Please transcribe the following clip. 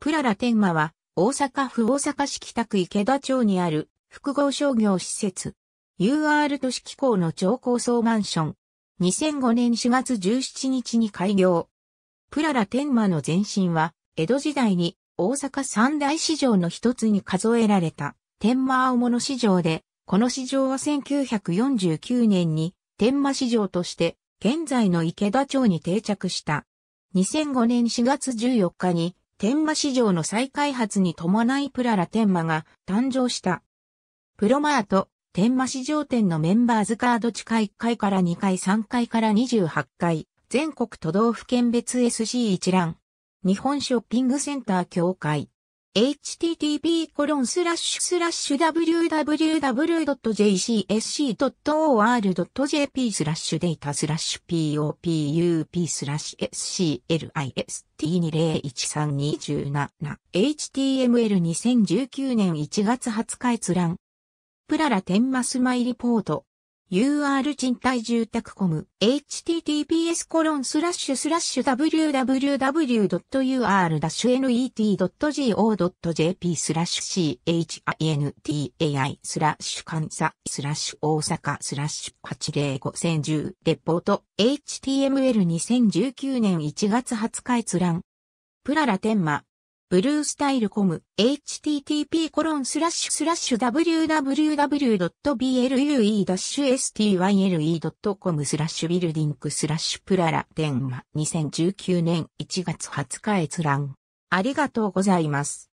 プララ天馬は、大阪府大阪市北区池田町にある複合商業施設。UR 都市機構の超高層マンション。2005年4月17日に開業。プララ天馬の前身は、江戸時代に大阪三大市場の一つに数えられた天馬青物市場で、この市場は1949年に天馬市場として現在の池田町に定着した。2005年4月14日に天馬市場の再開発に伴いプララ天馬が誕生した。プロマート、天馬市場店のメンバーズカード地下1階から2階3階から28階、全国都道府県別 SC 一覧、日本ショッピングセンター協会。http://www.jcsc.or.jp スラッシュデータスラッシュ popup スラッシュ sclist201327 html2019 年1月20日閲覧プララテンマスマイリポート UR 賃貸住宅コム https コロンスラッシュスラッシュ www.ur-net.go.jp スラッシュ chintai スラッシュ関西スラッシュ大阪スラッシュ80510レポート html2019 年1月20日閲覧プララテンマブルースタイルコム http コロンスラッシュスラッシュ www.blue-style.com スラッシュビルディングスラッシュプララ電話2019年1月20日閲覧。ありがとうございます。